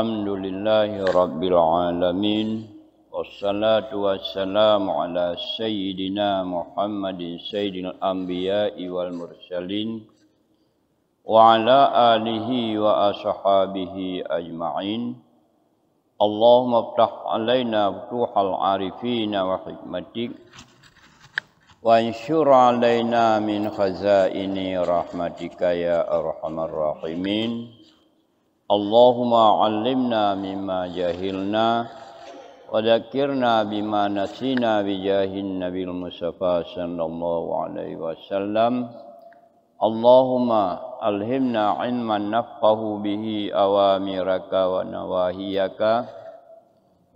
الحمد لله رب العالمين والصلاة والسلام على سيدنا محمد سيد الأنبياء والمرسلين وعلى آله وأصحابه أجمعين اللهم افتح علينا فتوح العارفين وحكمتك وانشر علينا من خزائن رحمتك يا أرحم الراحمين اللهم علمنا مما جهلنا وذكرنا بما نسينا بجاه النبي المصطفى صلى الله عليه وسلم اللهم ألهمنا علما نفقه به أوامرك ونواهيك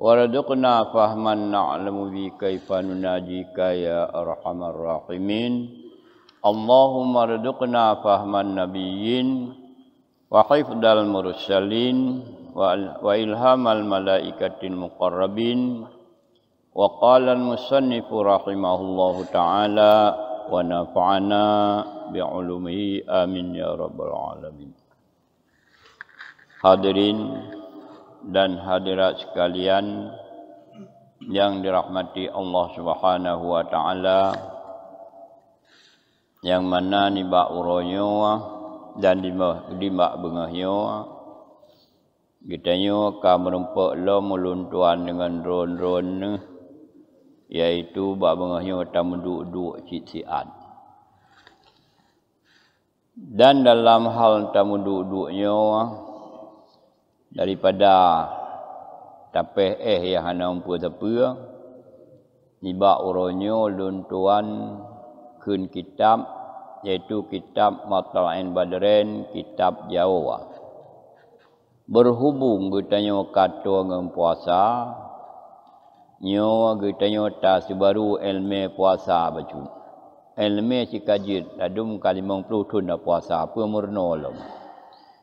وردقنا فهما نعلم به كيف نناجيك يا أرحم الراحمين اللهم ردقنا فهم النبيين wa dal mursalin wa ilham al malaikatin muqarrabin wa qala al musannifu rahimahullahu taala wa nafa'ana bi ulumihi amin ya rabbal alamin hadirin dan hadirat sekalian yang dirahmati Allah Subhanahu wa taala yang mana nibak uronyo dan lima lima bengahnya gitanya ka merempak lo meluntuan dengan ron-ron yaitu ba bengahnya tam duduk-duduk cician dan dalam hal tam duduknya daripada tapi eh ya hana umpu tapi nibak uronyo luntuan kun kitab yaitu kitab Matla'in Badrin, kitab Jawa. Berhubung kita nyo kata dengan puasa, nyo kita nyo tak sebaru ilmu puasa bacun. Ilmu si kajit, adum kalimang pelutun dah puasa, apa murno lom.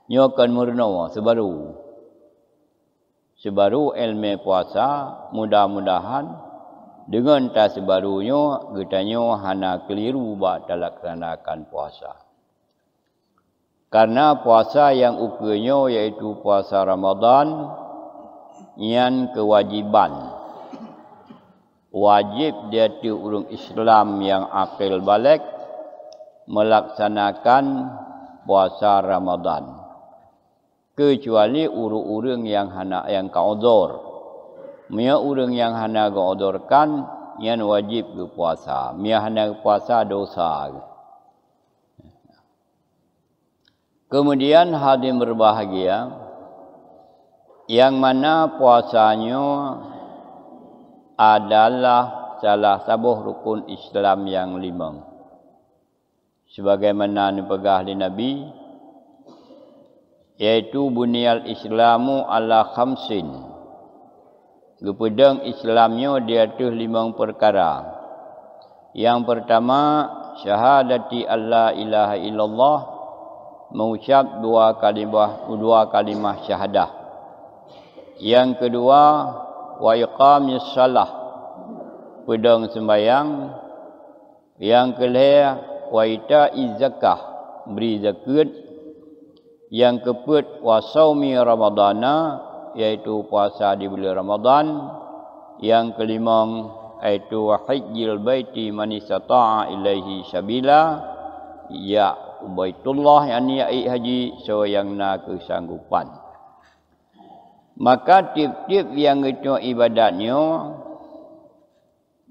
Nyo kan murno sebaru. Sebaru ilmu puasa, mudah-mudahan, dengan tak kita katanya hana keliru buat dalam kerana puasa. Karena puasa yang ukurnya yaitu puasa Ramadan yang kewajiban. Wajib dia urung Islam yang akil balik melaksanakan puasa Ramadan. Kecuali urung-urung yang hana yang kaudzur. Mia orang yang hana gaudorkan yang wajib ke puasa. Mia hana puasa dosa. Kemudian hadim berbahagia yang mana puasanya adalah salah sabuh rukun Islam yang lima. Sebagaimana dipegah di Nabi yaitu bunyal Islamu ala khamsin. Rupedeng Islamnya dia tu lima perkara. Yang pertama, syahadati Allah ilaha illallah mengucap dua kalimah dua kalimah syahadah. Yang kedua, wa iqamis salah. Pedang sembahyang. Yang ketiga, wa ita zakah, beri zakat. Yang keempat, wa saumi ramadana, yaitu puasa di bulan Ramadan yang kelima yaitu hajjil baiti man istata'a ilaihi sabila ya baitullah yang ni ya ai haji so yang nak kesanggupan maka tiap-tiap yang itu ibadatnya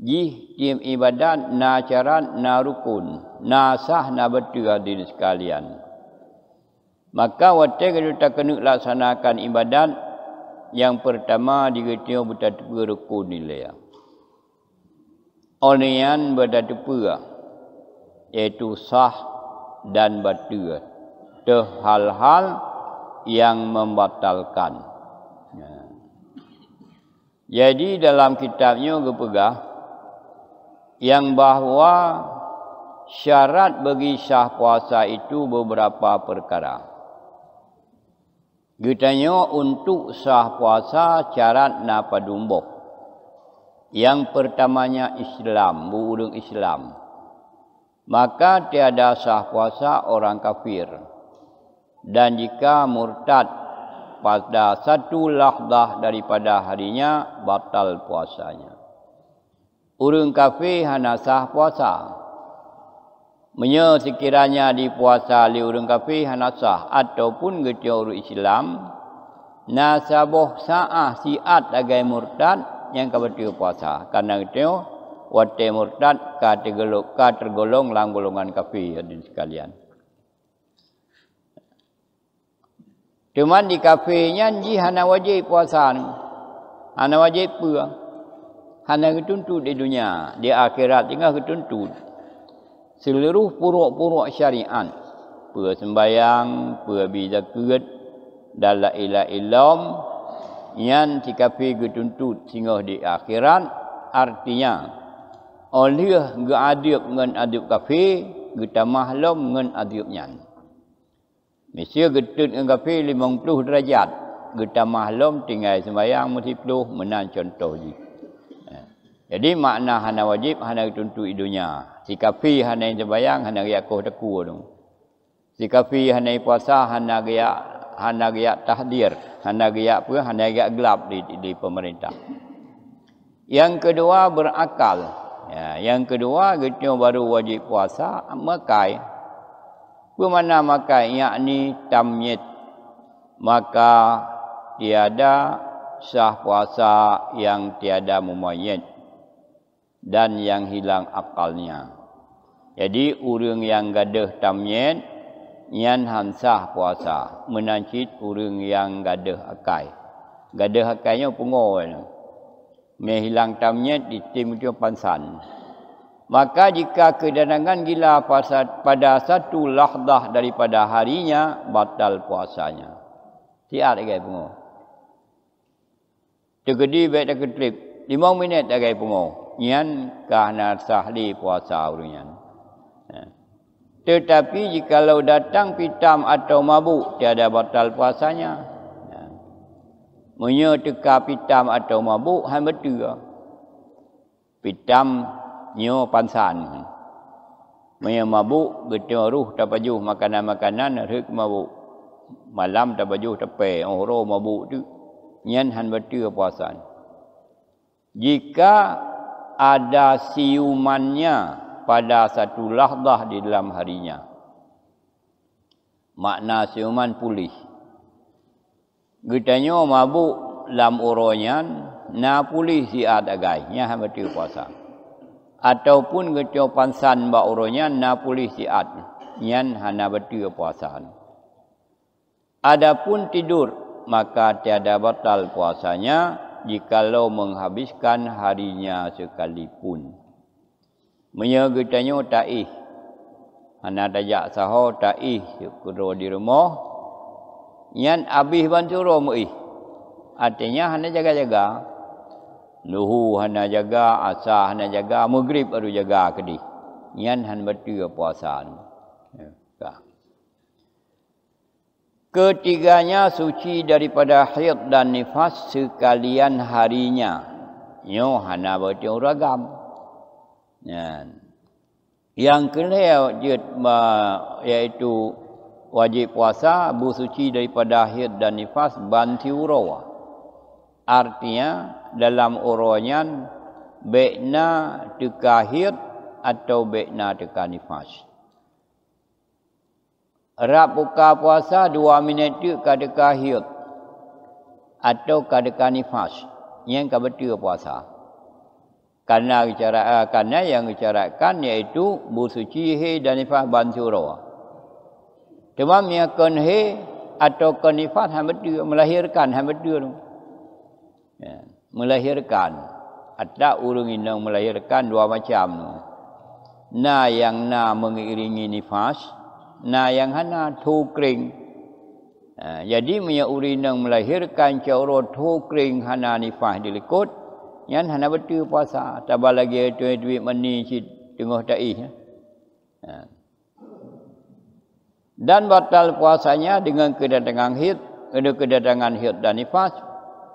ji tiap ibadat na syarat na rukun na sah na betul hadirin sekalian maka wajib kita kena laksanakan ibadat yang pertama dikatakan bertatupu rukun nilai. Ya. Onian bertatupu yaitu ya, sah dan batal. Ya. Teh hal-hal yang membatalkan. Jadi dalam kitabnya kepegah yang bahawa syarat bagi sah puasa itu beberapa perkara. Ditanya untuk sah puasa cara na padumbuh. Yang pertamanya Islam, buudung Islam. Maka tiada sah puasa orang kafir. Dan jika murtad pada satu lahdah daripada harinya batal puasanya. Urung kafir hanya sah puasa. Menyo sekiranya di puasa li urang kafe hanasah ataupun gecio urang Islam nasaboh saah siat agai murtad yang kabatio puasa karena gecio wate murtad ka tergolong ka tergolong lang golongan kafe hadirin sekalian. Cuma di kafe nya ji hana wajib puasa. Hana wajib pu. Hana dituntut di dunia, di akhirat tinggal dituntut seluruh puruk-puruk syariat pua sembayang pua bizakut dan la ilah ilam yang jika dikapi getuntut singgah di akhirat artinya oleh ge adib ngan adib kafe kita mahlum dengan adibnya. nyan mesti getut ngan kafe puluh derajat kita mahlum tinggal sembahyang mesti puluh menan contoh eh, jadi makna hana wajib hana getuntut idunya si kafi hanai jebayang hanai gaya ko deku tu si kafi hanai puasa hanai gaya hanai gaya tahdir hanai gaya pun, hanai gaya gelap di di pemerintah yang kedua berakal ya, yang kedua kita baru wajib puasa makai pu mana makai yakni tamyit maka tiada sah puasa yang tiada mumayyiz dan yang hilang akalnya. Jadi urang yang gadah tamyen nyan hansah puasa menancit urang yang gadah akai. Gadah akainya pungo wala. Mehilang tamnya di tim tu pansan. Maka jika kedanangan gila puasa pada satu lahdah daripada harinya batal puasanya. Tiar lagi pungo. Tegedi baik tak ketrip. Lima minit lagi pungo. Nyan kahna sahli puasa urunyan. Tetapi jika jikalau datang pitam atau mabuk, tiada batal puasanya. Ya. Munya teka pitam atau mabuk, hang betul. Pitam nyo pansan. Munya mabuk, getih ruh tak pajuh makanan-makanan, rik mabuk. Malam tak pajuh tepe, ohro mabuk tu. Nyan han betul puasan. Jika ada siumannya, pada satu lahdah di dalam harinya. Makna siuman pulih. Gitanya mabuk dalam urunya, na pulih si adagai. Ini yang berarti puasa. Ataupun kita pansan bak urunya, na pulih si ad. Yang hana berarti puasa. Adapun tidur, maka tiada batal puasanya jikalau menghabiskan harinya sekalipun. Menya gitanya ta'ih. Ana dajak saho ta'ih kudro di rumah. Yan abih bantu romai. Artinya hana jaga-jaga. Nuhu hana jaga, asah hana jaga, maghrib baru jaga kedi. Yan han betul puasa. Ya, Ketiganya suci daripada haid dan nifas sekalian harinya. Nyo hana betul ragam. Yang kedua dia iaitu wajib puasa abu suci daripada akhir dan nifas banti urawa. Artinya dalam urawanya bekna deka akhir atau bekna deka nifas. Rap buka puasa dua minit tu kada akhir atau kada nifas. Yang kabar puasa. Karena bicara ah, karena yang bicarakan yaitu busuci he dan ifah bansuro. Cuma mia kon he atau kon ifah melahirkan hamba tu. Ya. Melahirkan. Ada urung inang melahirkan dua macam. Na yang na mengiringi nifas, na yang hana tu kering. Ha, jadi mia urinang melahirkan cawro tu kering hana nifas dilikut. Yang nak betul puasa. Tambah lagi duit-duit mani si tengah ta'ih. Ya. Ha. Dan batal puasanya dengan kedatangan hid. Dengan kedatangan hid dan nifas.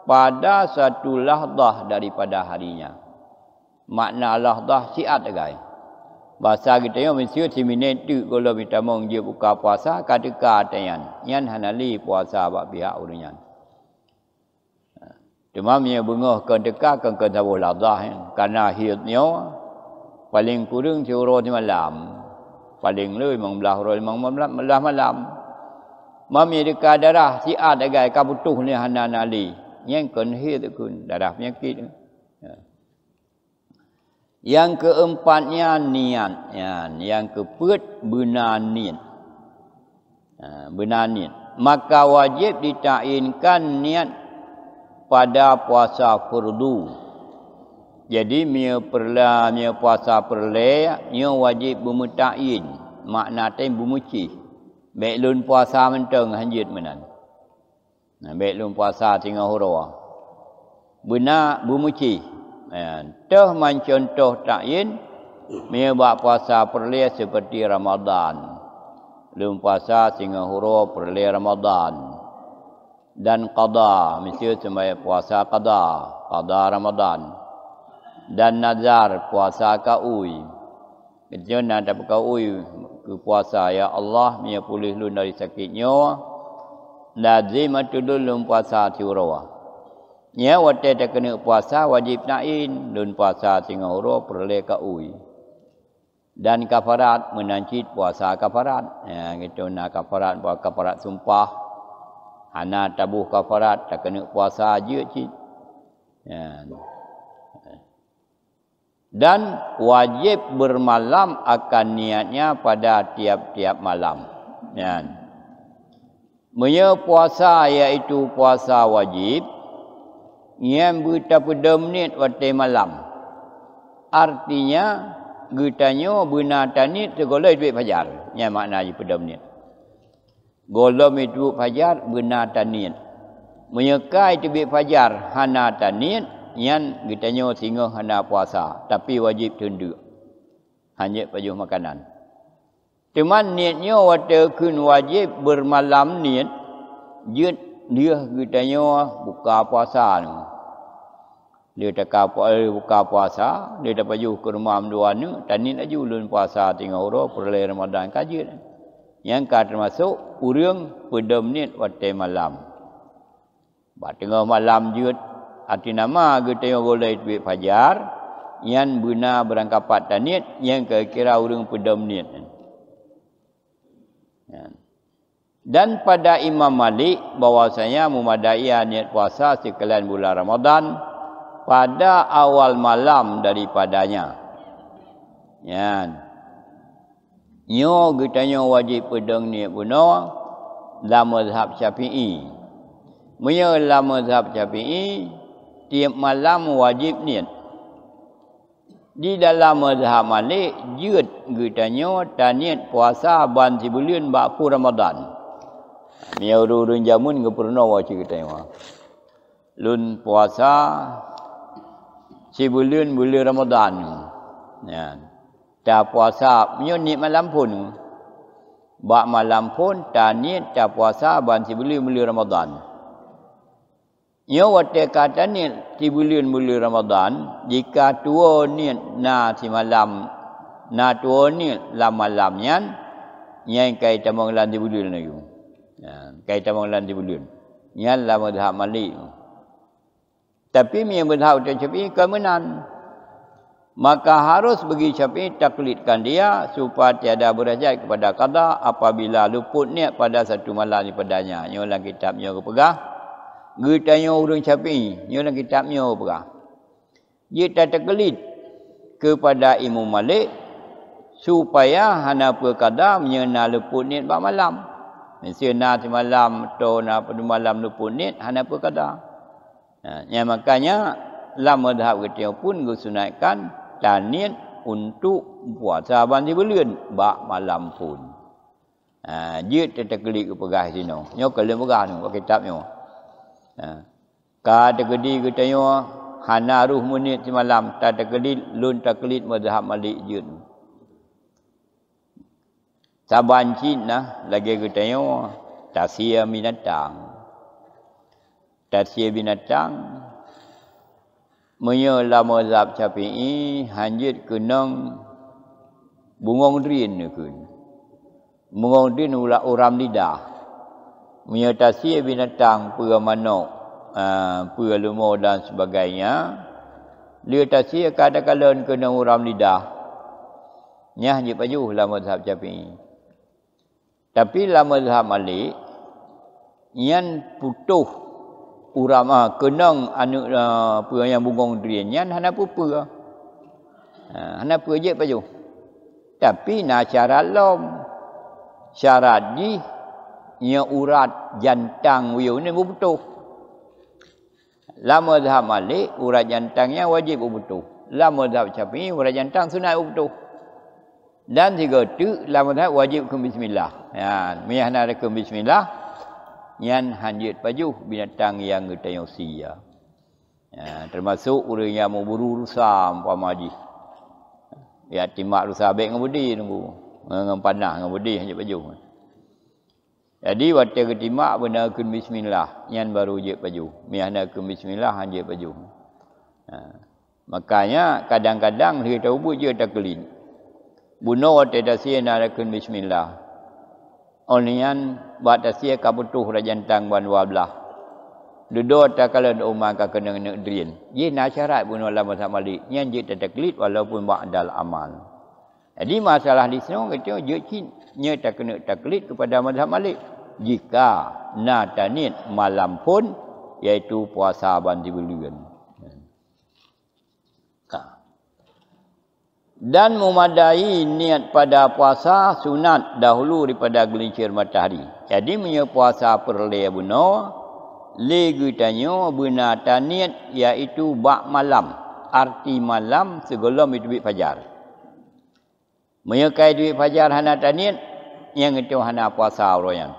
Pada satu lahdah daripada harinya. Makna lahdah siat lagi. Bahasa kita yang mesti si minit tu kalau kita mahu dia buka puasa. Kata-kata yang. Yang hanali puasa buat pihak urunyan. Demamnya bengah kan dekat kan kan tabuh ladah kan. Karena hidupnya paling kurang tiuruh di malam. Paling lebih memang belah roh memang belah malam. Mami dekat darah si ad agai kabutuh ni hanan ali. Yang kan hidupkan darah penyakit. Ya. Yang keempatnya niat. Ya, yang, yang keput benar niat. Ya, benar niat. Maka wajib ditainkan niat pada puasa fardu jadi mia perla mia puasa perle nya wajib bumutain makna tain bumuci belun puasa menteng hanjit menan nah belun puasa tengah hurwa bena bumuci ya, teh mancontoh takin mia buat puasa perle seperti ramadan lum puasa tengah hurwa perle ramadan dan qada mesti sembahya puasa qada qada ramadan dan nazar puasa kaui kerja nak dapat kaui ke puasa ya Allah mia pulih lu dari sakitnya lazim atulun lu puasa tiurawa Ya wate ta kena puasa wajib nain dun puasa singa uro perle ka ui. Dan kafarat menancit puasa kafarat. Ya gitu nak kafarat buat kafarat sumpah ana tabuh kafarat tak kena puasa aja cik ya. dan wajib bermalam akan niatnya pada tiap-tiap malam ya Menya puasa iaitu puasa wajib Yang bertapa demnit waktu malam Artinya Gertanya benar tanit segala duit fajar Yang makna je pada menit Golom itu fajar guna tanin. Menyekai tibi fajar hana tanin yang kita nyo singgah hana puasa tapi wajib tunduk. Hanya baju makanan. Cuman niatnya waktu kun wajib bermalam niat jut dia kita nyawa buka puasa ni. Dia tak eh, buka puasa, dia tak baju ke rumah mendua ni, tanin aja ulun puasa tinggal urus perlahan Ramadan kajian. Yang kata masuk urung pada menit waktu malam. Bak tengah malam je arti nama kita yang boleh duit fajar yang guna berangkapat tanit yang kira-kira urung pada menit. Ya. Dan pada Imam Malik bahwasanya memadai niat puasa sekalian bulan Ramadan pada awal malam daripadanya. Yang Nyo kita nyo wajib pedang ni pun Lama zahab syafi'i Mereka lama zahab syafi'i Tiap malam wajib ni Di dalam zahab malik Jut kita nyo Taniat puasa ban si bulan Bapu Ramadan Mia urun jamun ke pernah wa cerita ni. Lun puasa si bulan bulan Ramadan. Ya. Yeah tak puasa punya ni malam pun buat malam pun tak ni tak puasa ban si beli beli Ramadan Ya wate kata ni ti bulan bulan Ramadan jika tua ni na si malam na tua ni lam malam ni, nyai yang tamong lan ti bulan ni. Ha kai tamong lan ti bulan. Nyan lam ya, lah madhab Tapi mi yang berhau tu cepi kemenan. menan maka harus bagi syafi'i taklidkan dia supaya tiada berhajat kepada kata apabila luput niat pada satu malam ini ni ulang kitabnya ke pegah gitanya urang syafi'i ni ulang kitabnya ke pegah dia tak taklid kepada imam malik supaya hanapa qada menyena luput niat bab malam menyena semalam to na pada malam luput niat hanapa qada ha, Ya, makanya lama dah kita pun gusunaikan dan ni untuk puasa bandi bulan bak malam pun. Ha je tetekli ke pegah sino. Nyo kala pegah ni ke kitab nyo. Ha. Ka tetekli ke tanyo hana ruh munit malam ta tetekli lun taklid mazhab malik jun. Saban cina lagi ke tanyo tasia minatang. Tasia binatang, tasia binatang Menya lama zab syafi'i Hanjit kenang Bungong drin ni ke Bungong drin ulak uram lidah Menya tasir binatang Pura manok ah, Pura lumur dan sebagainya Dia tasir kadang-kadang Kena uram lidah Nyah je paju lama zab syafi'i Tapi lama zab malik Yang putuh uram ah kenang anu apa ah, yang bungong dirinya hana pupu ah hana pupu je paju tapi na cara lom cara di nya urat jantang uyu ni betul lama dah malik urat jantangnya wajib betul lama dah capi urat jantang sunat betul dan tiga tu lama dah wajib ke bismillah ya miah nak ke bismillah yang hanjit baju binatang yang kita yang sia. Ya, termasuk orang yang mau buru rusa umpama haji. Ya timak rusa baik dengan budi nunggu. Dengan panah dengan budi hanjit paju. Jadi waktu ketimak benda kun bismillah yang baru hanjit paju. Miahna kun bismillah hanjit baju. Ya. Makanya kadang-kadang kita tahu buat je tak kelin. Bunuh atau tak sihat nak kun bismillah onian buat tasia kabutuh rajan tang wan wa belah. Dudu tak kala di rumah ka kena kena drin. Ye nasyarat pun wala masak malik. Nian je tataklit walaupun buat dal amal. Jadi masalah di sini kita je cin nya tak kena taklit kepada mazhab malik. Jika na tanin malam pun iaitu puasa ban di dan memadai niat pada puasa sunat dahulu daripada gelincir matahari. Jadi punya puasa perle buno legu tanyo buna taniat yaitu bak malam. Arti malam segolom itu bit fajar. Menyekai duit fajar hana taniat yang itu hana puasa uroyan.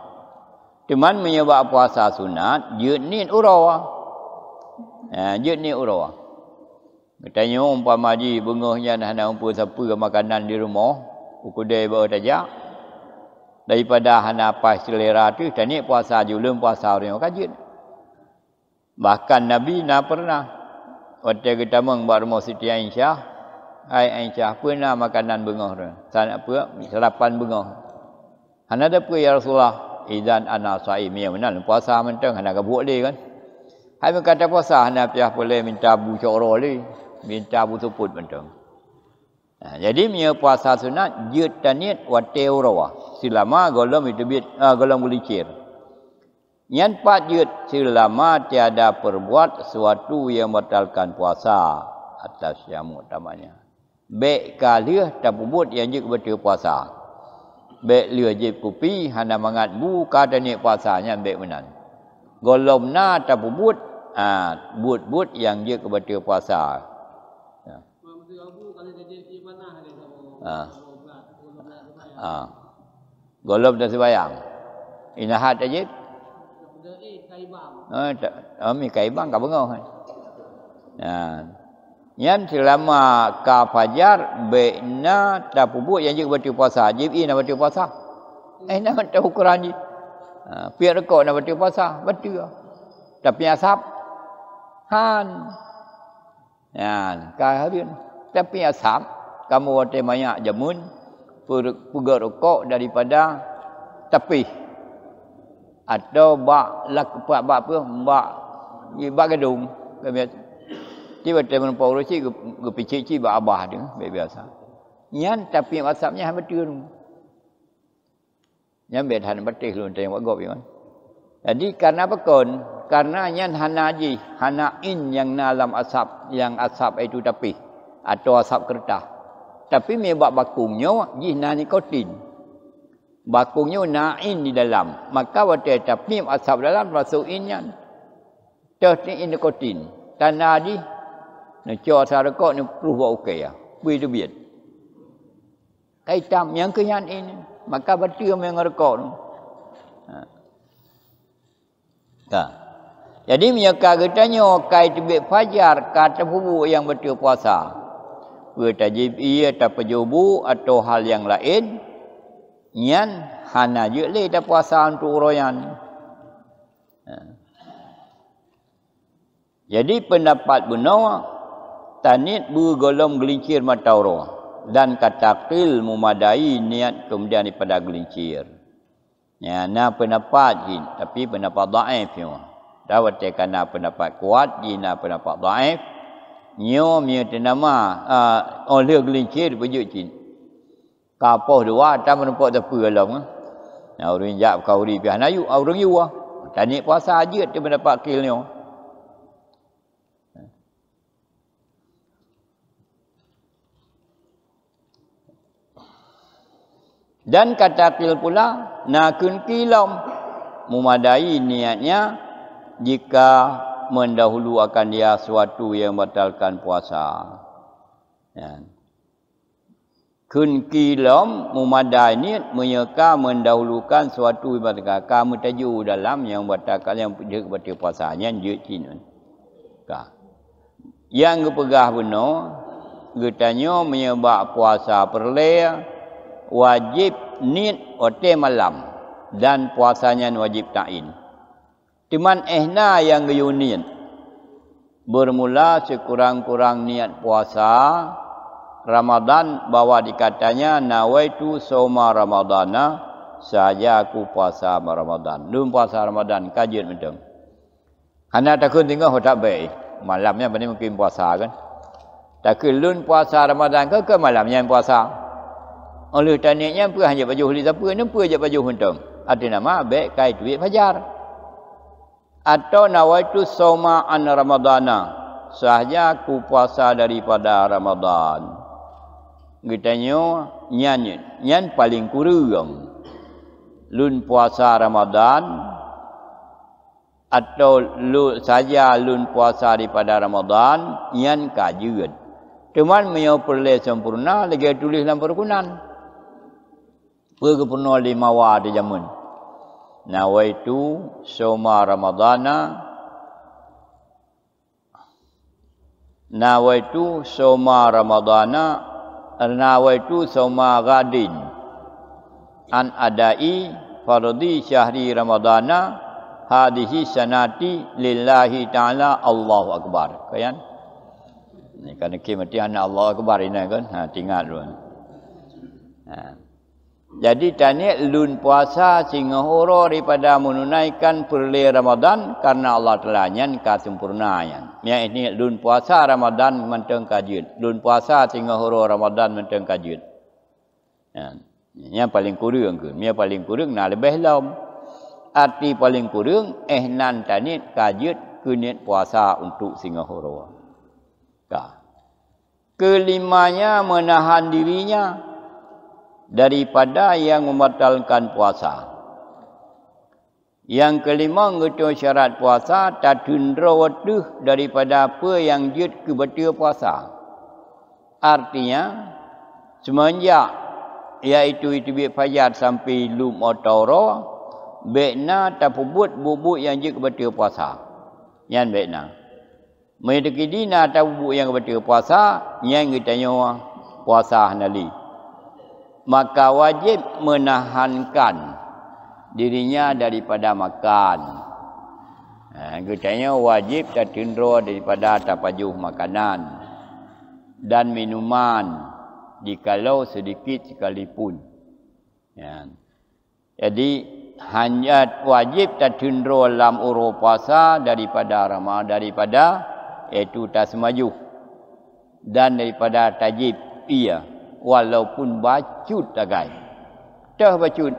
Cuman menyebab puasa sunat, jenit urawa. Ha, jenit urawa. Katanya umpah maji bengahnya nak nak umpah siapa ke makanan di rumah. Ukudai bawa tajak. Daripada anak pas selera tu. Tanik puasa julung puasa orang yang kajit. Bahkan Nabi nak pernah. Waktu kita mengbuat rumah Siti Aisyah. Hai Aisyah pun nak makanan bengah tu. Sana apa? Serapan bengah. Hanya ada apa ya Rasulullah? Izan anak sa'i miyam. Nak puasa menteng Hanya kebuk dia kan. Hai berkata puasa. Hanya pihak boleh minta bucok roh dia minta butuput benda. Ha, jadi mia puasa sunat dia tanit wa teurawa. Silama golom itu bit uh, ha, golom gulicir. Yang pat dia silama tiada perbuat sesuatu yang batalkan puasa atas yang utamanya. Baik kali tak perbuat yang dia kebetul puasa. Baik lia je kupi hana mangat buka tanit puasanya baik menan. Golom na tak perbuat ah ha, buat-buat yang dia kebetul puasa. Ha. Ha. Golob dan sebayang. Inahat aja. Ha, oh, kami kaibang kau bengau. Kan? Ha. Yang selama ka fajar bina tapubu yang jik batu puasa. Jib ina batu puasa. Eh nak tak ukuran ni. Ha, pia rekod nak batu puasa, batu. Lah. Tapi asap. Han. Ya, ha, ka habin. Tapi asap kamu wate mayak jamun puga rokok daripada tepi atau bak lak pak bak apa bak di bak gedung kami tiba tiba menpo urusi ke pici bak abah dia biasa biasa nian tapi whatsappnya hamba tu nian betan betih lu tengok wak gop iman ya, jadi karena apa kon karena nian hana ji hana in yang dalam asap yang asap itu tapi atau asap kertas tapi mi bak bakungnya jinna ni kotin bakungnya na'in di dalam maka wate tapi asab dalam rasu inya kan. teh ni in kotin tanda di na cho sarakok ni puluh wa okey ya bui tu bien kaitam yang ke yang ini maka berdua mengerkau ha. Ta. Ha. Jadi mereka katanya kait bit fajar kata bubu yang berdua puasa kita jibi atau pejubu atau hal yang lain nian hana je le ta puasa untuk royan ha. jadi pendapat benar tanit bergolong gelincir mata orang dan kata qil mumadai niat kemudian daripada gelincir ya na pendapat jin tapi pendapat daif dia ya. dawat kena pendapat kuat jin pendapat daif nyo mie tenama ah o le glinche de bujuk cin ka po de wa ta men po de pu alam ah. na urin ja ka uri pi hanayu au yu wa tanik puasa aje te mendapat kil nyo oh. dan kata kil pula nakun kilam memadai niatnya jika mendahulu akan dia suatu yang batalkan puasa. Ya. Kun kilam mumadaniat menyeka mendahulukan suatu yang batalkan. Kamu tajuh dalam yang batalkan yang dia kepada puasanya. Dia cina. Yang kepegah benar. Ketanya menyebab puasa perle Wajib niat otai malam. Dan puasanya wajib ta'in. Timan ehna yang geunin. Bermula sekurang-kurang niat puasa Ramadan bawa dikatanya nawaitu soma Ramadana saja aku puasa Ramadan. Lum puasa Ramadan kajian macam. Karena oh, tak kun tinggal hotak bayi. Malamnya benda mungkin puasa kan. Tak kun lun puasa Ramadan ke ke malamnya yang puasa. Oleh taniknya pun hanya baju huli siapa. Ini pun hanya baju huntung. Ada nama baik kait duit fajar atau nawaitu sauma an ramadana sahaja aku puasa daripada ramadhan. gitanyo nyanyi nyan paling kurang lun puasa ramadhan atau lu saja lun puasa daripada ramadhan, nyan kajian Cuma meyo perle sempurna lagi tulis dalam perkunan Pergi lima wa di zaman nawaitu soma ramadana nawaitu soma ramadana nawaitu soma gadin an adai fardhi syahri ramadana hadhihi sanati lillahi taala Allahu akbar kan ni kan kemati Allah akbar ini kan ha tinggal dulu ha jadi tanya lun puasa singa huru daripada menunaikan perle Ramadan karena Allah telah nyan ka sempurna nyan. Mia ini lun puasa Ramadan menteng kajian. Lun puasa singa huru Ramadan menteng kajian. Ya. Yang paling kurang ke. Mia paling kurang nak lebih lom. Arti paling kurang eh nan tanya kajian kunit puasa untuk singa huru. Ka. Kelimanya menahan dirinya daripada yang membatalkan puasa. Yang kelima ngetu syarat puasa tatundro weduh daripada apa yang jid kebetul puasa. Artinya semenjak iaitu itu bi fajar sampai lum otoro bekna tapubut bubut yang jid kebetul puasa. Yang bekna. Mereka tak nak bubuk yang kebetul puasa, yang kita nyawa puasa nali maka wajib menahankan dirinya daripada makan. Ha, Kucanya wajib tertindro daripada tapajuh makanan dan minuman dikalau sedikit sekalipun. Ya. Jadi hanya wajib tertindro dalam uru puasa daripada ramah daripada itu tasmajuh dan daripada tajib iya. Ya walaupun bacut agai. Dah bacut.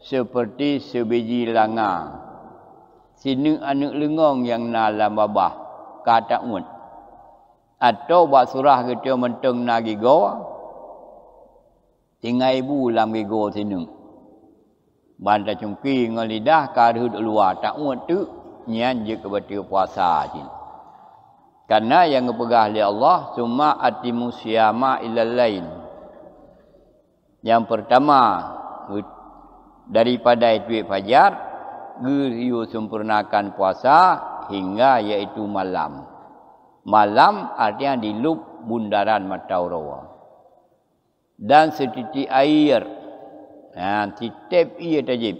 Seperti sebiji langa. Sini anak lengong yang nalam babah. Kata mut. Atau buat surah kita menteng nagi goa. Tinggal ibu lam gigo sini. Bantah cungki ngelidah karhut luar. Tak mut tu. Nyan je kebetul puasa sini. Karena yang berpegang oleh Allah cuma atimu siyama ilal lain. Yang pertama daripada itu fajar geriu sempurnakan puasa hingga yaitu malam. Malam artinya di bundaran mata urawa. Dan setitik air. Ha, titip ia tajib.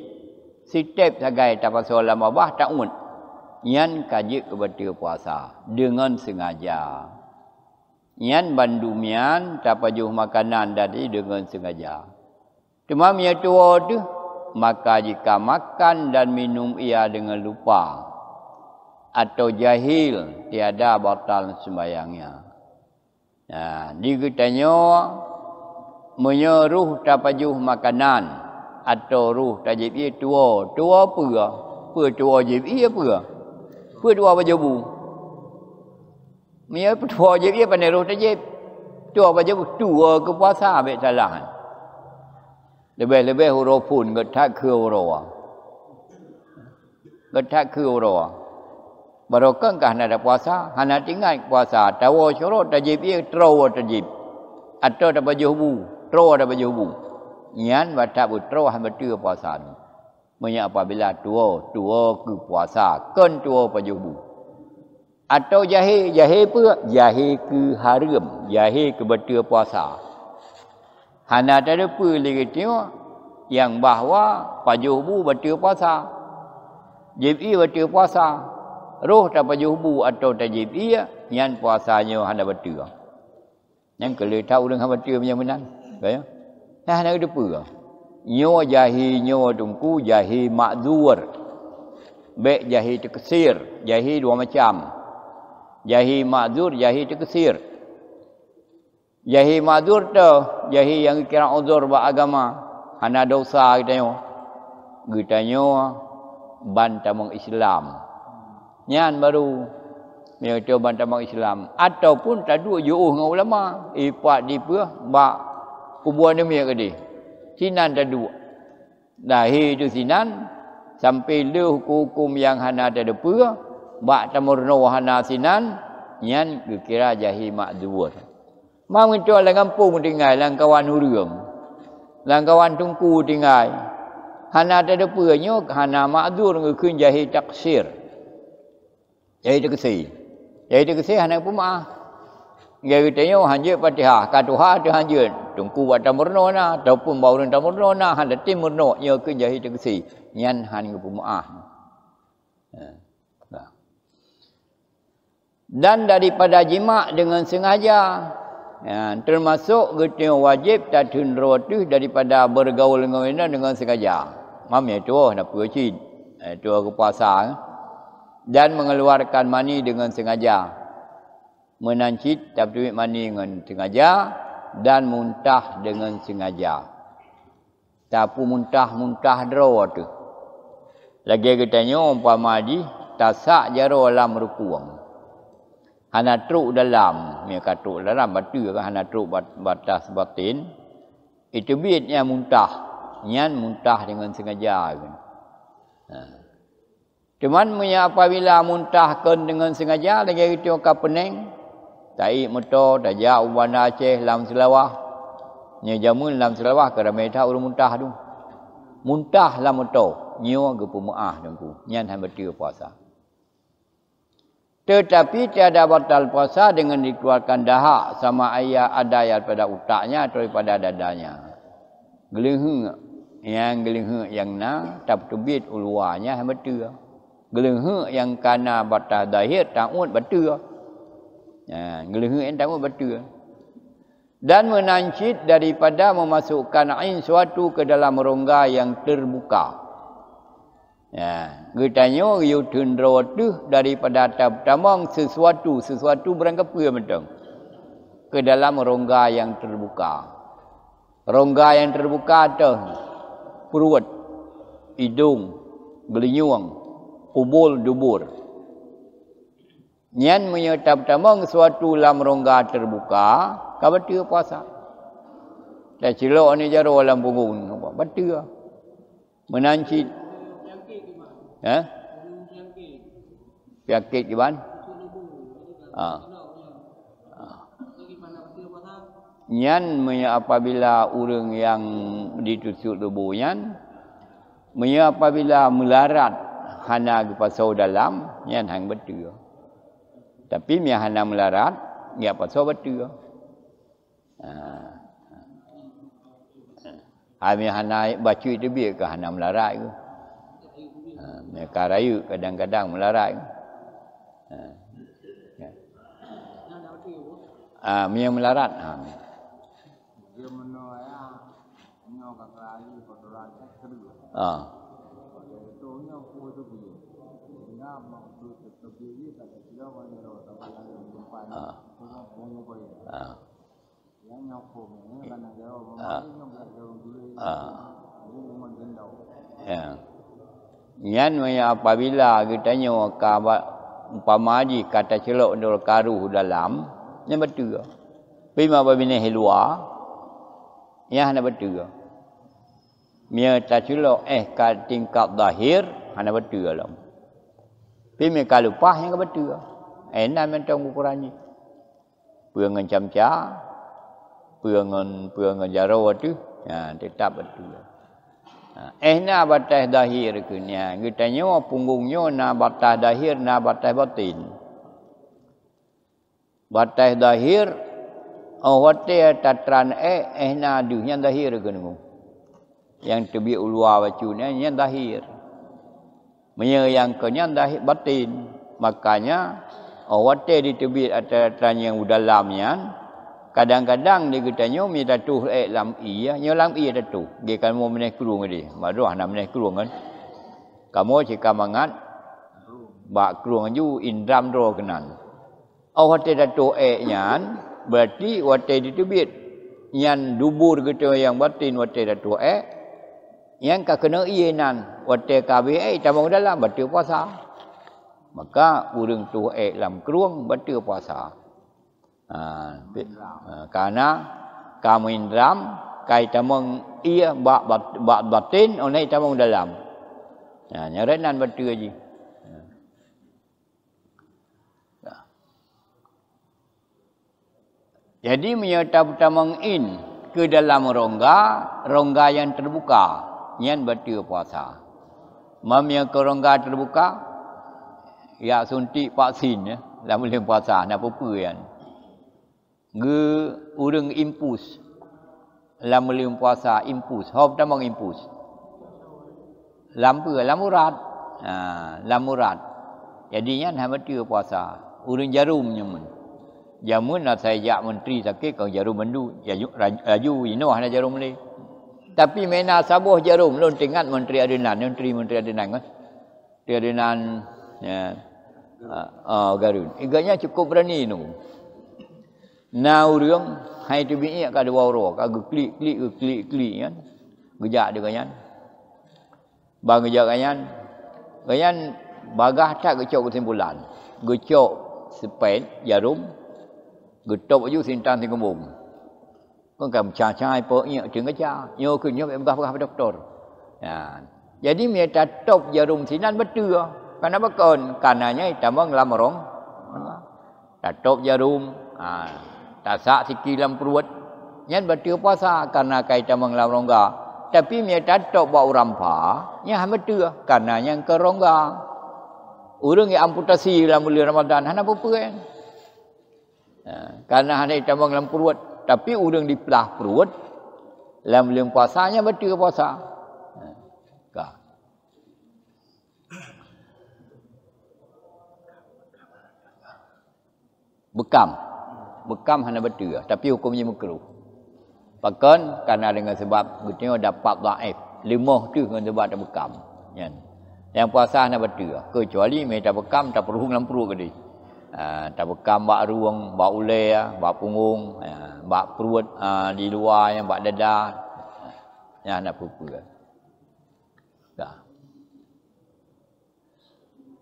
Setiap sagai tak pasal lama bah tak unut. Yan kaji kepada puasa dengan sengaja. Yan bandumian tapa juh makanan dari dengan sengaja. Cuma mia tua tu maka jika makan dan minum ia dengan lupa atau jahil tiada batal sembayangnya. Nah, di kita nyawa menyuruh menyeruh tapajuh makanan atau ruh tajib ia tua, tua apa? Apa tua tajib ia apa? พื่อดูว่าจะบูมีอะไรพอเยอะแยะไปในรโลกนี้จะว่ยจะบูัวก็ว่าทาาบเวลานเลเวลเลเวลโรพูนก็ท่าคือโรก็ท่าคือโรบารอกังกันนะภาษาฮันาจิง่ายภาษาแต่ว่าชโรตจิบเอียโตรตจิบอัตโตตปยุบูตรตปยุบูเงี้ยนวัฏฏะบุตรโตรหันมาเตือภาษานี Maksudnya apabila tua, tua ke puasa, kan tua pajubu? Atau jahe, jahe apa? Jahe ke haram, jahe ke betul puasa. Hana tak ada apa lagi tengok yang bahawa pajubu betul puasa. Jibi betul puasa. Roh tak pajubu atau tak jibi, yang puasanya hana betul. Yang kalau tahu dengan betul macam mana? Ya, hana ada apa? Nyawa jahi nyawa tungku jahi ma'zur be jahi teksir jahi dua macam jahi ma'zur jahi teksir jahi ma'zur tu jahi yang kira uzur ba agama ana dosa kita nyo kita nyo ban tamang islam nyan baru yang itu bantamang Islam. Ataupun tak dua juuh dengan ulama. Ipak eh, di pula. Bak. Kubuan demi yang sinan ada dua. Lahir tu sinan sampai le hukum yang hana ada dua bak tamurno hana sinan nyan kira jahi mak dua. Mam itu alang kampung tinggal lang kawan hurung. Lang kawan tungku tinggal. Hana ada dua nyo hana mak dua ngukun jahi taksir. Jahi taksir. Jahi taksir hana pun maaf. Dia kata, yo hanjir patiha, katuha tu hanjir. Tungku buat murno na, ataupun bawurin murno na, han letih murno, yo ke jahit tegesi. Nyan han ke pumu'ah. Dan daripada jimak dengan sengaja, ya, termasuk kita wajib tadun roti daripada bergaul dengan mana dengan sengaja. Mam ya tu, nak pergi. Eh, itu aku puasa. Eh. Dan mengeluarkan mani dengan sengaja menancit tapi duit mani dengan sengaja dan muntah dengan sengaja. Tapi muntah-muntah derawa tu. Lagi katanya umpama di tasak jaro alam rukuang. Hana truk dalam, dia ya, katuk dalam batu ke hana truk batas batin. Itu bit muntah. Nyan muntah dengan sengaja. Ha. Cuman punya apabila muntahkan dengan sengaja lagi itu akan pening tai muto da ja ubana che lam selawah nya jamun lam selawah ke ramai tau muntah tu muntah lam muto nyo ke pemuah dan ku nyan han puasa tetapi tiada batal puasa dengan dikeluarkan dahak sama ayah ada yang pada utaknya atau pada dadanya gelihung yang gelihung yang na tap tubit uluanya han betul ya. gelihung yang kana batal zahir taun betul ya. Ha, ngelengeng entang betul. Dan menancit daripada memasukkan ain suatu ke dalam rongga yang terbuka. Ya, ha, gitanyo yu tundro tu daripada tab tamang sesuatu sesuatu berangka apa macam ke dalam rongga yang terbuka. Rongga yang terbuka tu perut, hidung, gelinyuang, kubul dubur. Nian punya tabtamang suatu lam rongga terbuka, kau beti puasa. Dah cilok ni jaru dalam punggung. Beti ke? Menancit. Ha? Piyakit di mana? Ha. Nyan menya apabila orang yang ditusuk tubuh nyan menya apabila melarat hana ke pasau dalam nyan hang betul. Tapi mi hana melarat, ni apa so betul. Ah. Ha, ha. ha mi hana baca itu bi ke hana melarat ke? Ha mi karayu kadang-kadang melarat. Ha. Ya. Ha mi melarat. Ha. Dia menoya, menoya kata ayu, kata lancar, kata ha. Nyan ah. maya ah. ah. apabila kita nyawa kaba umpama di kata celok dol karuh dalam nya betul ke? Pima babine helua nya hana betul ke? Mia ta celok eh ka tingkat zahir hana betul ke? Pima kalupah nya betul ke? enak mentong ukurannya. Puyangan camca, buang puyangan jarau waktu, ya, ha, tetap waktu. Lah. Ha, eh na batas dahir kunya, ha, kita nyawa oh, punggungnya na batas dahir na batas batin. Batas dahir, awatnya oh, tatran eh eh na duhnya dahir kunya. Yang tebi uluah waktu ni yang dahir. Menyayang kenyang dahir batin, makanya Oh, wate di tebit atas tanya yang dalam ni kan? Kadang-kadang dia kata nyo mi tatu eh lam i ya, nyo lam i tatu. Dia kan mau menaik kerung tadi. Maruah nak menaik kerung kan. Kamu cik mangat. Ba kerung ju indram ro kenan. Oh, wate tatu eh kan? nyan, berarti wate di tebit yang dubur kita yang batin wate tatu eh. Yang kena iya nan, wate kabe eh tamong dalam batu puasa maka urang tu eh dalam keruang batu puasa ha, ha karena kamu indram kai tamang iya ba ba batin orang ini tamang dalam ha nyarenan batu aji ha. Jadi menyata tamang in ke dalam rongga, rongga yang terbuka, yang batu puasa. Mamia ke rongga terbuka, ya suntik vaksin ya dan lah, boleh puasa nak apa apa kan ge urang impus lam boleh puasa impus hob dah mang impus lam pe lam urat ha lam urat jadinya nak lah, mati puasa urang jarum nyamun jamun nak lah, saya jak menteri sakit kau jarum mendu laju inoh nak jarum ni tapi mena sabuh jarum lon tingat menteri adinan kan. menteri menteri adinan menteri adinan ya Ah, ha, garun. Igaknya cukup berani tu. Na urang hai tu bini ak ada waro, kag klik klik ke klik klik kan. Gejak dia kanyan. Bang gejak kanyan. Kanyan bagah tak gecok kesimpulan. Gecok sepet jarum. Getop ju sintan tengok bom. Kau kan cacai pok ni tengok gejak. Nyok nyok bagah-bagah doktor. Ya. Jadi mereka top jarum sinan betul. Ah. Karena bekon, karenanya kita lah menglam rong. Datuk lah. jarum, ha, tasak siki lam perut. Yang betul puasa, karena kita lah menglam rongga. Tapi mi datuk bawa orang pa, yang tu? karena yang kerongga. Urung yang amputasi dalam bulan Ramadan, hana apa kan? Ha, karena hana kita menglam perut, tapi urung dipelah perut. Lam bulan puasanya betul puasa. bekam bekam hanya betul lah. tapi hukumnya makruh pakan karena dengan sebab betulnya dapat dhaif limah tu dengan sebab tak bekam kan yang puasa hanya betul lah. kecuali meta bekam tak perlu dalam perut ke dia ha, tak bekam bak ruang bak ulai lah, bak punggung ha, bak perut ha, di luar yang bak dada yang hanya pupu lah. Ha.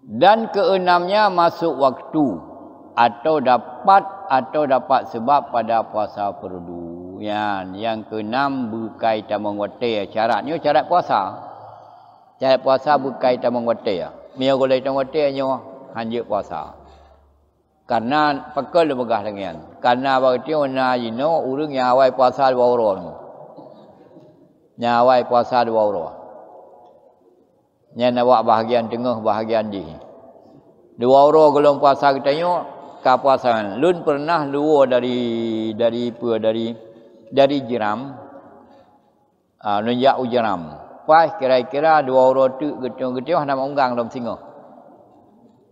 Dan keenamnya masuk waktu atau dapat atau dapat sebab pada puasa perdu. Yang yang keenam berkaitan mengwati syaratnya syarat puasa. Syarat puasa berkaitan mengwati ya. Mia boleh mengwati hanya hanya puasa. Karena pekel begah dengan. Karena berarti ona jino urung yang awal puasa dua orang. Yang awal puasa dua orang. Yang nak bahagian tengah bahagian di. Dua orang gelombang puasa kita tengok kapuasan. Lun pernah luar dari dari pua dari dari jiram. Ah lun ya ujiram. Pas kira-kira dua orang tu getung-getung nak menggang dalam singa.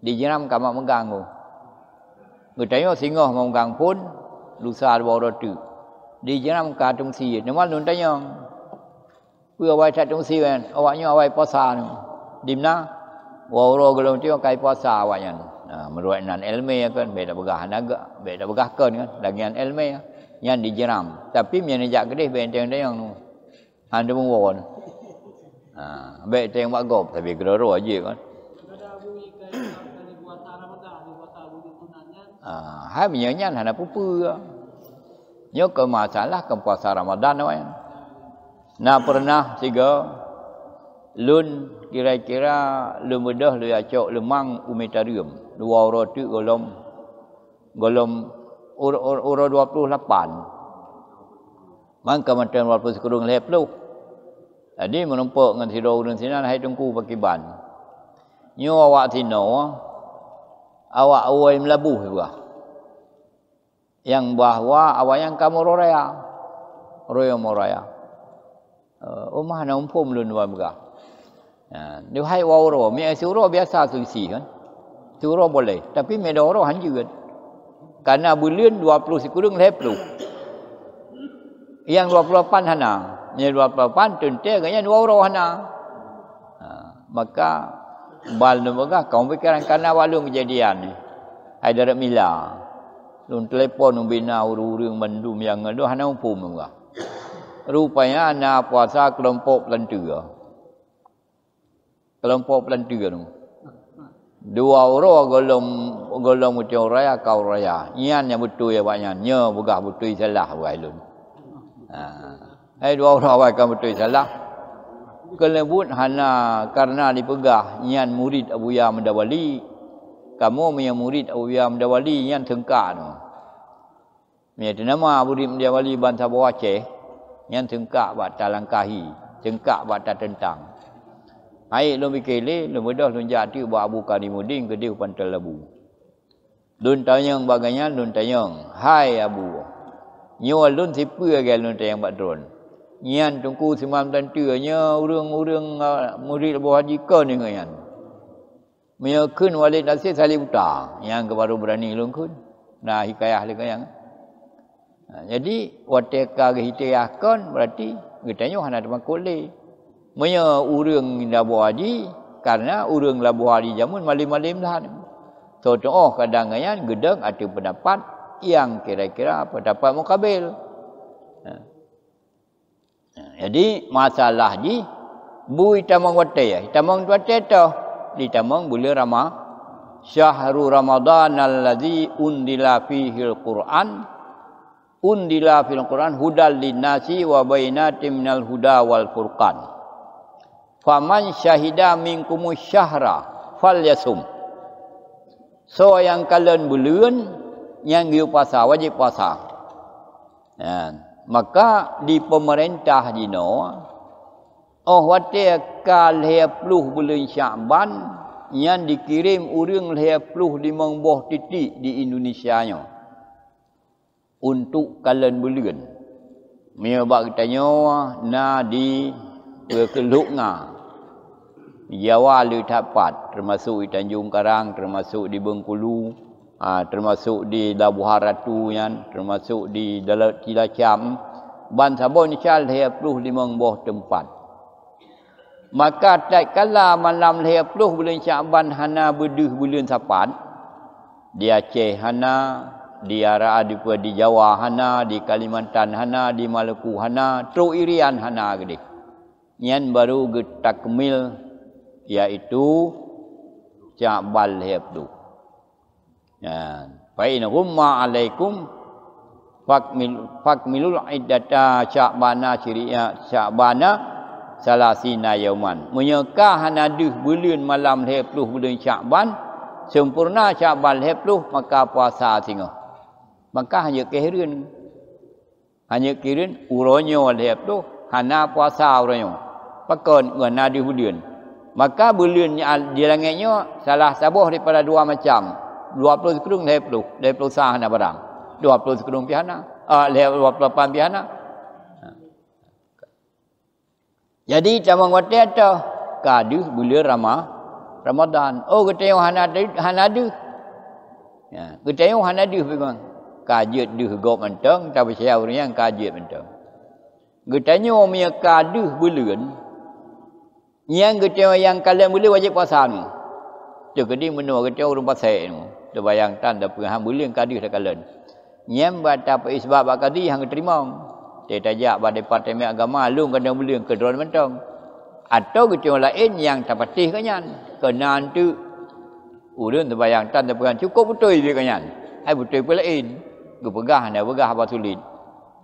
Di jiram kamu menggang tu. Getanya singa menggang pun lusa dua Di jiram ka tung si. Nama lun tanya. Pua wai tak tung si kan. Awaknya wai pasal ni. Dimna. Wau roh gelung tu kai pasal awaknya ni ha, meruat nan ilmu ya kan beda begah naga beda begah kan kan dagingan ilmu ya yang dijeram tapi yang nejak gede benteng dia yang han de mengwon ha benteng wak gop tapi geroro aja kan ha ha minyak nyan han apa ya. nyo ke masalah ke puasa Ramadan wai kan? nah pernah tiga lun kira-kira lumedah lu acok lemang umetarium dua orang tu golom golom orang dua puluh lapan. Mangka macam walaupun sekurang lebih perlu. Jadi menumpuk dengan si dua orang sini hai tungku bagi ban. Nyu awak tino awak awai melabu juga. Yang bahawa awak yang kamu roraya roya moraya. Eh, Umah nak umpuk melun ha, Dia hai wawro, mi asuro biasa tu isi kan. Surau boleh. Tapi ada orang hancur. Karena bulan 20 sekurang saya peluk. Yang 28 hana. Yang 28 tentu kayaknya dua orang hana. Ha, maka bal nampakah kaum pikiran karena walung kejadian ni. Ada mila. Lun telefon bina urung mendum yang ada hana umpum nampakah. Rupanya anak puasa kelompok pelantara. Kelompok pelantara tu. dua orang golong golong macam raya kau raya nian yang betul ya banyak nya buka betul salah buai lu ha eh, dua orang awak kan betul salah kelebut hana karena dipegah nian murid Abu Ya mendawali kamu punya murid Abu Ya mendawali nian tengkar tu punya nama murid mendawali bantah bawah ceh nian tengkar buat talangkahi tengkar buat tentang Air lu bikele, lu mudah lu jati buat abu kari mudin ke dia upan terlebu. Dun tanyang baganya, dun tanyang. Hai abu. dun si sipu ya, lagi lu tanyang buat dron. Nyan tungku semam tantuanya, urung-urung uh, murid abu haji kau ni ngayan. Menyakun walid nasib salib utah. Yang baru berani lu kun. Nah hikayah lu kayang. Jadi, wateka kehitayah kan berarti kita nyawa nak makulik. Maya urang Labu Haji karena urang Labu Haji zaman malim-malim dah. So tu oh kadangnya gedeng ada pendapat yang kira-kira pendapat mukabil. Ha. Ha, jadi masalah di bui tamang wate ya, tamang wate to di tamang bulan Rama Syahrul Ramadan alladzi undila fihil Quran undila fil Quran hudal linasi wa bainatim minal huda wal furqan. Faman syahida minkumu syahra fal yasum. So yang kalian bulan yang dia puasa wajib puasa. Ya. Maka di pemerintah di no oh wate kal he pluh bulan Syaban yang dikirim urang he pluh di mengboh titik di Indonesia nya. Untuk kalian bulan. Mereka buat kita nyawa, nadi, berkeluk ngah. Yawal di Tapat termasuk di Tanjung Karang termasuk di Bengkulu ha, termasuk di Labuhan Ratu kan termasuk di Dalat Cilacam hmm. ban sabon ni cal 35 buah tempat maka tak kala malam 30 bulan Syaban hana beduh bulan Sapat di Aceh hana di arah di di Jawa hana di Kalimantan hana di Maluku hana tru irian hana gede yang baru getak mil iaitu Ja'bal Hibdu. Ya. Ha, Fa in humma alaikum fakmil fakmilul iddata Ja'bana ciriya Ja'bana salasina yauman. Menyekah hanadih bulan malam Hibdu bulan Ja'ban sempurna Ja'bal Hibdu maka puasa singa. Maka hanya kehirin hanya kirin uronyo Hibdu hana puasa uronyo. Pakon ngana di hudian maka bulan di langitnya salah sabuh daripada dua macam 20 sekurung dari puluh dari puluh sah nak barang 20 sekurung pihana ah, dua puluh lapan pihana jadi cabang kata itu kadu bulan ramah Ramadan. Oh, kita yang hana tadi Ya, kita yang hana ada bukan. Kajet duh gop mentong, tapi saya urang yang kajet mentong. Kita yang mia kaduh bulan, yang kecewa yang kalian boleh wajib puasa ni. Tu kedi menua kecewa urung puasa ni. Tu bayang tan dah pengham boleh kadi dah kalian. Yang bata apa isbab bak kadi hang terima. Tak tajak pada parti agama lung kena boleh ke drone mentong. Atau kecewa lain yang tak patih kan yang. Kena tu. Urung tu bayang tan dah pengham cukup betul dia kan yang. Hai betul pula lain. Gepegah dah begah apa sulit.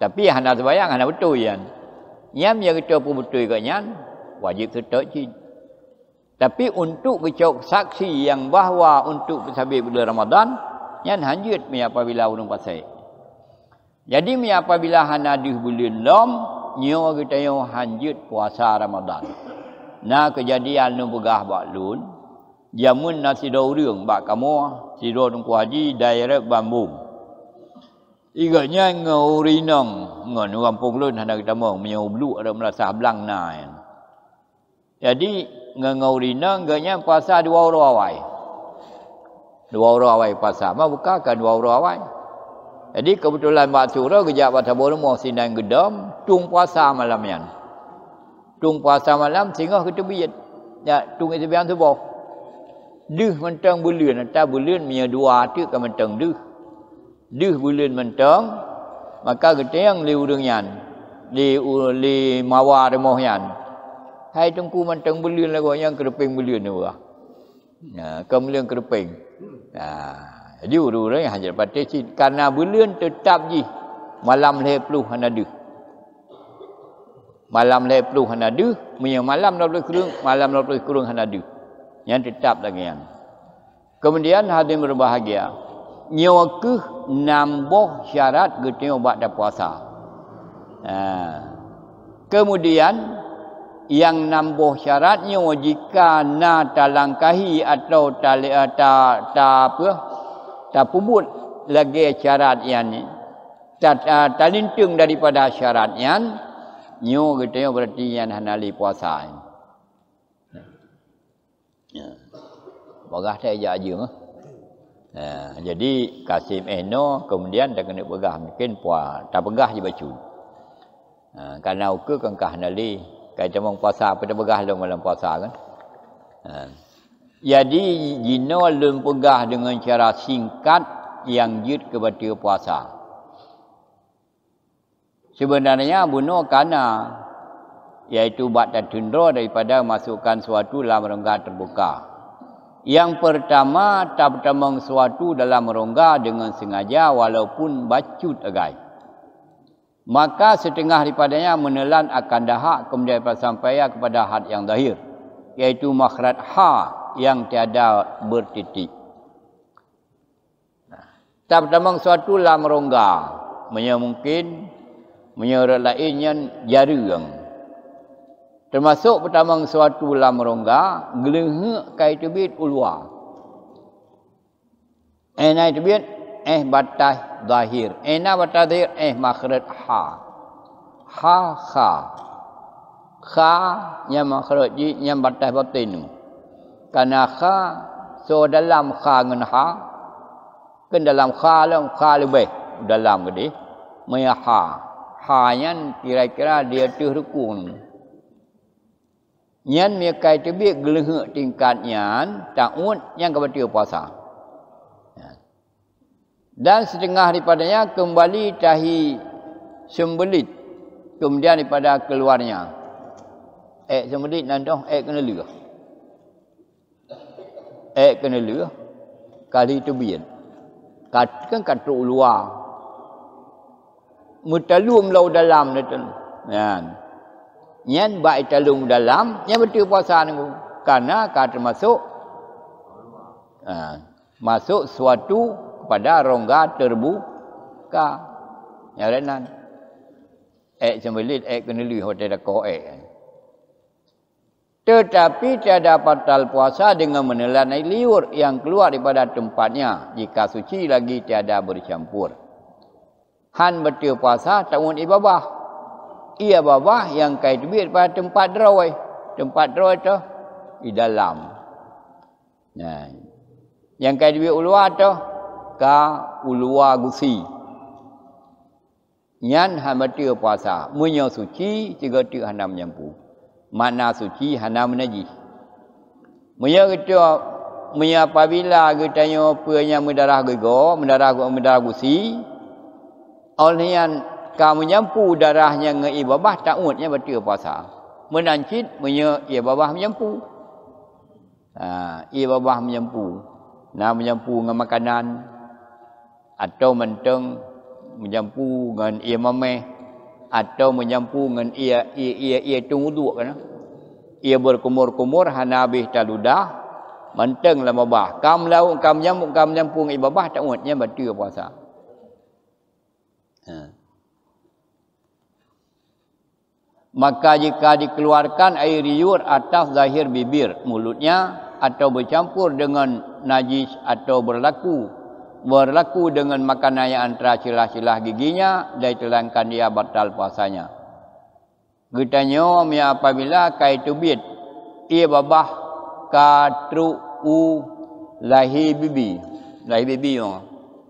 Tapi yang anda terbayang, anda betul kan. Yang dia kata pun betul kan yang wajib tetap ji. Tapi untuk kecok saksi yang bahawa untuk sabi bulan Ramadan yang hanjut mi apabila urung pasai. Jadi mi apabila hanadi bulan lom nyo kita yang hanjut puasa Ramadan. Nah kejadian nu begah ba lun jamun nasi do urung ba kamu sido nu ku haji direct bambu. Iganya ngau rinang ngau nu kampung lun kita mong menyau ada merasa belang nai. Jadi ngengau rina ganya puasa dua orang awai. Dua orang awai puasa mah buka kan dua orang awai. Jadi kebetulan waktu ro lah, kejak pada bolo sinan gedam tung puasa malam yang. Tung puasa malam singah kita biat. Ya tung itu biang subuh. Duh mentang bulan atau bulan mia dua tu kan mentang duh. Duh bulan mentang maka kita yang liurung yang. Li, li mawar mohyan. yang. Hai tengku mantang belian lah ha, kau yang kerepeng belian hmm. ha, ni lah. Nah, kau belian kerepeng. Nah, jadi urut-urut yang hajar patah si. Karena belian tetap je. Malam leh peluh hanadu. Malam leh peluh hanadu. Punya malam lalu kurung. Malam lalu kurung hanadu. Yang tetap lagi yang. Kemudian hadir berbahagia. Nyawa ke nambah syarat getih obat dan puasa. Nah. Ha. Kemudian yang nambuh syaratnya jika na talangkahi atau tali eh, ta, ta apa ta pumbut lagi syarat yang ni ta, ta talintung daripada syarat yang gitu kita berarti yang hanali puasa ya bagah saya aja aja eh? ya, nah, jadi kasim eno kemudian dah kena pegah mungkin puas tak pegah je baju Ha, karena uke kengkah nali Kata mong puasa apa dia begah dalam malam puasa kan. Ha. Jadi jino lum pegah dengan cara singkat yang jid kepada puasa. Sebenarnya bunuh kana iaitu buat dan tundra daripada masukkan suatu dalam rongga terbuka. Yang pertama tak bertemang suatu dalam rongga dengan sengaja walaupun bacut agai maka setengah daripadanya menelan akan dahak kemudian sampai kepada had yang dahir, iaitu makhraj ha yang tiada bertitik nah pertama suatu lam rongga menya mungkin menyerah lainnya jari yang termasuk pertama suatu lam rongga gelenghe kaitubit ulwa enai eh, tubit eh bata zahir ena eh, bata zahir eh makhraj ha ha ha, ha, nya makhraj ji nya bata batin kana ha, so dalam ha ngun ha ken dalam ha lang kha lebih dalam gede maya ha ha nyan kira-kira dia tu rukun nyan mi kai tu bi gleh tingkat nyan ta'un yang kebetul puasa dan setengah daripadanya kembali tahi sembelit kemudian daripada keluarnya eh sembelit nandoh eh kena lu lah. eh kena lu lah. kali tu bien katkan katuk luar mutalum lau dalam ni tu nian nian ba italum dalam nyan betul puasa ni karena kata masuk ha. masuk suatu pada rongga terbuka. Ya renan. Ek eh, cemelit, ek eh, kenali hotel dah eh. kau ek. Tetapi tiada batal puasa dengan menelan air liur yang keluar daripada tempatnya. Jika suci lagi tiada bercampur. Han bertiup puasa tahun bah, Ia babah yang kait duit pada tempat drawai. Tempat drawai tu di dalam. Nah. Yang kait duit uluah tu ka ulua gusi nyan ha mati puasa munyo suci jiga ti hana menyampu mana suci hana menaji munyo kita munyo apabila kita nyo punya mendarah gego mendarah gego mendarah gusi Olehian kamu nyampu darahnya ngai Ibabah taunnya betul puasa. Menancit menye Ibabah babah menyampu. Ha, ia babah menyampu. Nah menyampu dengan makanan, atau menteng menyampu dengan ia mamai atau menyampu dengan ia ia ia ia tungguduk kan ia berkumur-kumur hana habis taludah menteng lah babah kam lau kam nyampu, kam nyampu dengan babah tak ngutnya batu puasa ha. maka jika dikeluarkan air riur atas zahir bibir mulutnya atau bercampur dengan najis atau berlaku berlaku dengan makanan yang antara silah-silah giginya dan telangkan dia batal puasanya. Gitanya ya apabila kai tubit ia babah katru u lahi bibi. Lahi bibi yo. Ya.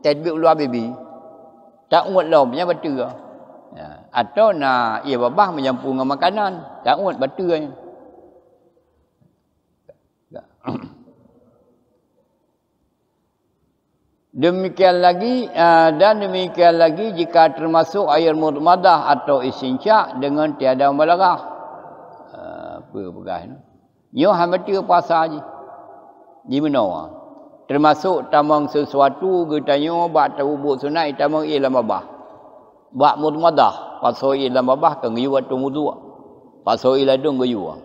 Tadbir luar bibi. Tak ngut lah punya batu ya. ya. Atau na ia babah menyampung dengan makanan. Tak ngut batu ya. Demikian lagi ah, dan demikian lagi jika termasuk air mudmadah atau isinca dengan tiada malakah Apa pegah ni? Nyo hamati pasal aje. Di mana Termasuk tamang sesuatu gitanyo bak tawubuk sunai tamang ilam babah. Bak mudmadah paso ilam babah kang yuwa tu mudu. Paso iladung ge yuwa.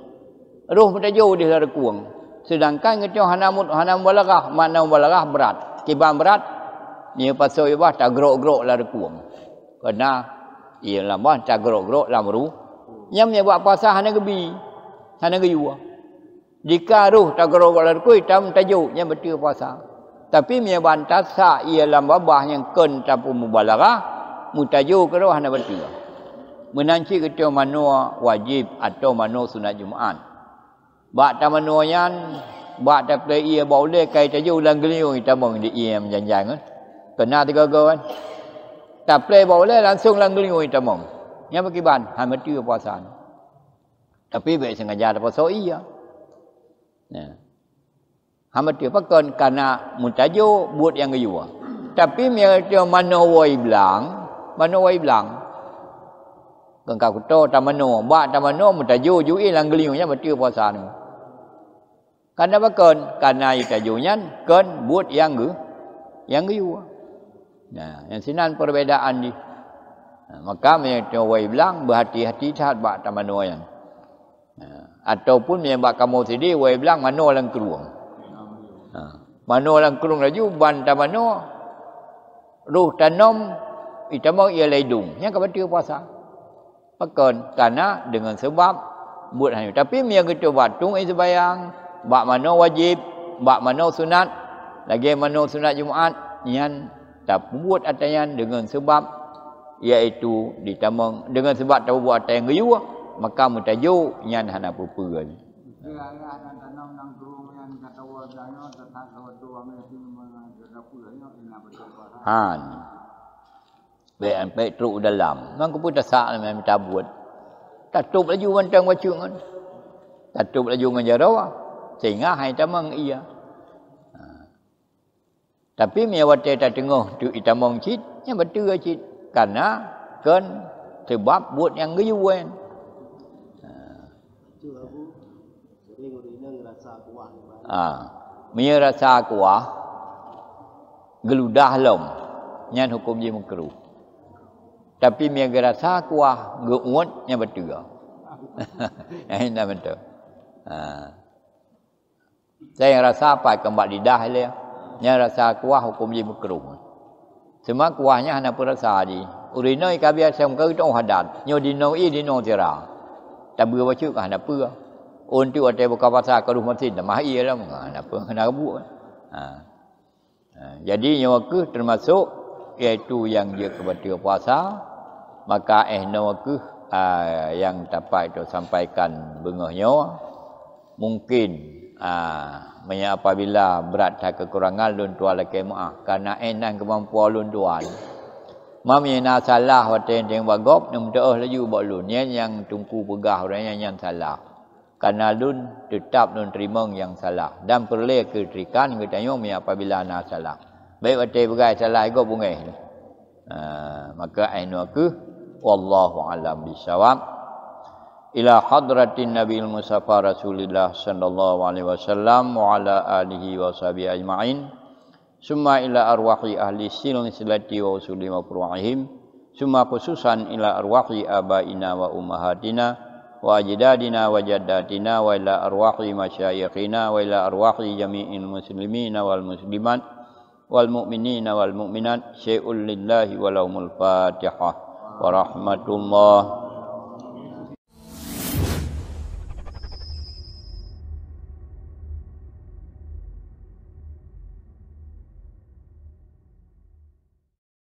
Roh mata jauh di lar kuang. Sedangkan ngetu hanamut hanam balagah, mana malakah berat timbang berat dia pasal ibah tak gerok-gerok lah rekuang kerana ia lambah tak gerok-gerok lah meru dia punya buat pasal hana gebi hana geyu jika roh tak gerok-gerok lah rekuang tak tajuk dia betul pasal tapi dia bantah sak ia lambah bah yang ken tanpa mubalarah mutajuk ke roh hana betul lah. menanci kita mana wajib atau mana sunat jumaat Bak tamanuayan บาดเปลเอียบอกเลไก่จะยู่ลังเกลียวจะมองดีเอียมอย่างอย่างนั้นหน้าที่ก็กันแต่เปลบอกเลลังซุงลังเกลียวจะมองเนี่ยเมื่อกี้บานหามาตื้อปอสานแต่พี่เบสังกญาต่พอโซอียะเนี่ยหามาตื้พักเกินกันะมุนจะยู่บวชยังก็อยู่แต่พี่เมียจะมโนวัยบลังมโนวัยบลังกังกาคุโตตามโนบาตามโนมุนจะยู่ยู่อีลังเกลียวเนี่ยมาตื้อปอสานเนี่ย Kanda bakon kanda kajunyan kan buat yang gu yang gu yua. Nah, yang sinan perbedaan di nah, makam yang tu wai bilang berhati-hati tak bak yang. Nah, ataupun yang bak kamu sidi wai bilang mano lang kruang. Nah, mano lang kruang laju ban tamano ruh tanom itamo ia leidung. Yang kapan tu puasa? Pekon karena dengan sebab buat hanya. Tapi yang kita buat tu, ini eh, sebayang bab mana wajib, bab mana sunat, lagi mana sunat Jumaat yang tak buat atayan dengan sebab iaitu ditambah dengan sebab tak buat atayan geyu maka mutaju yang hana pupuran. Han. Bean tru dalam. Mang ku putas sak lah memang tabut. Tatup laju mantang wacung kan. Tatup laju ngan jarawah sehingga hai tamang ia. Ha. Tapi mi wate ta tengoh tu itamong cit, nya betu cit. Karena kan sebab buat yang gayu wen. Ha. Lah, ha. Mi rasa kuah geludah lom. Nya hukum ji mukru. Tapi mi rasa kuah geuot nya betu. Ya, ini betul. Ha. Saya yang rasa apa kembali lidah dia. Yang rasa kuah hukum jadi mekeruh. Semua kuahnya hanya pun rasa di. Urinoi kabi asam kau itu hadat. Nyo dino i dino tira. Tak buka baca kan apa. Untuk ada buka pasal ke rumah sin. Tak mahi lah. Kenapa? Kenapa buka? Ha. Jadi nyawaku termasuk iaitu yang dia kepada puasa maka eh nawaku ha, uh, yang dapat itu sampaikan bengah nyawa mungkin Ah, ha, menya apabila berat tak kekurangan lun tua lelaki muah karena ha, enan kemampuan lun tuan. Mam ye na salah wa ten ten bagop nem teuh laju ba lun ye yang tungku pegah urang yang salah. Karena lun tetap lun terima yang salah dan perle ke trikan ke tanyo apabila na salah. Baik wate bagai salah ego bungai. Ah, maka ainu aku wallahu alam bisawab ila hadratin nabiyil musaffa rasulillah sallallahu alaihi wasallam wa ala alihi wa sahbi ajmain summa ila arwahi ahli silni silati wa usuli mafruahim summa khususan ila arwahi abaina wa ummahatina wa ajdadina wa jaddatina wa ila arwahi masyayikhina wa ila arwahi jami'il muslimina wal muslimat wal mu'minina wal mu'minat syai'ul lillahi walaumul fatihah wa rahmatullahi